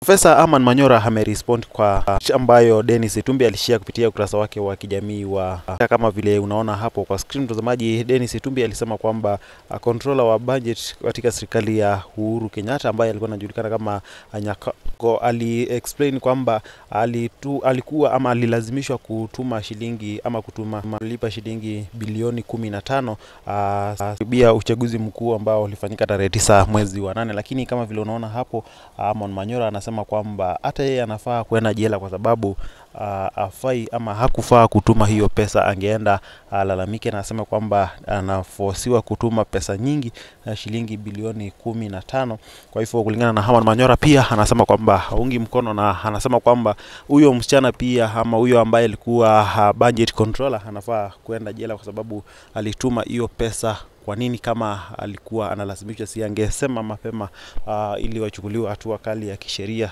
Profesa Aman Manyora amerespond kwa ambayo Dennis Itumbi alishia kupitia ukurasa wake wa kijamii wa kama vile unaona hapo kwa screen mtazamaji. Dennis Itumbi alisema kwamba controller wa budget katika serikali ya Uhuru Kenyatta ambaye alikuwa anajulikana kama Anyako explain kwamba alitu, alikuwa ama alilazimishwa kutuma shilingi ama kutuma malipa shilingi bilioni kumi na uchaguzi mkuu ambao ulifanyika tarehe 9 mwezi wa nane, lakini kama vile unaona hapo Aman Manyora anas anasema kwamba hata yeye anafaa kuenda jela kwa sababu uh, afai ama hakufaa kutuma hiyo pesa. Angeenda alalamike uh, na aseme kwamba anafosiwa kutuma pesa nyingi uh, shilingi bilioni kumi na tano. Kwa hivyo kulingana na Haman Manyora pia anasema kwamba haungi mkono na anasema kwamba huyo msichana pia ama huyo ambaye alikuwa uh, budget controller anafaa kuenda jela kwa sababu alituma hiyo pesa kwa nini kama alikuwa analazimishwa, si angesema mapema uh, ili wachukuliwe hatua kali ya kisheria?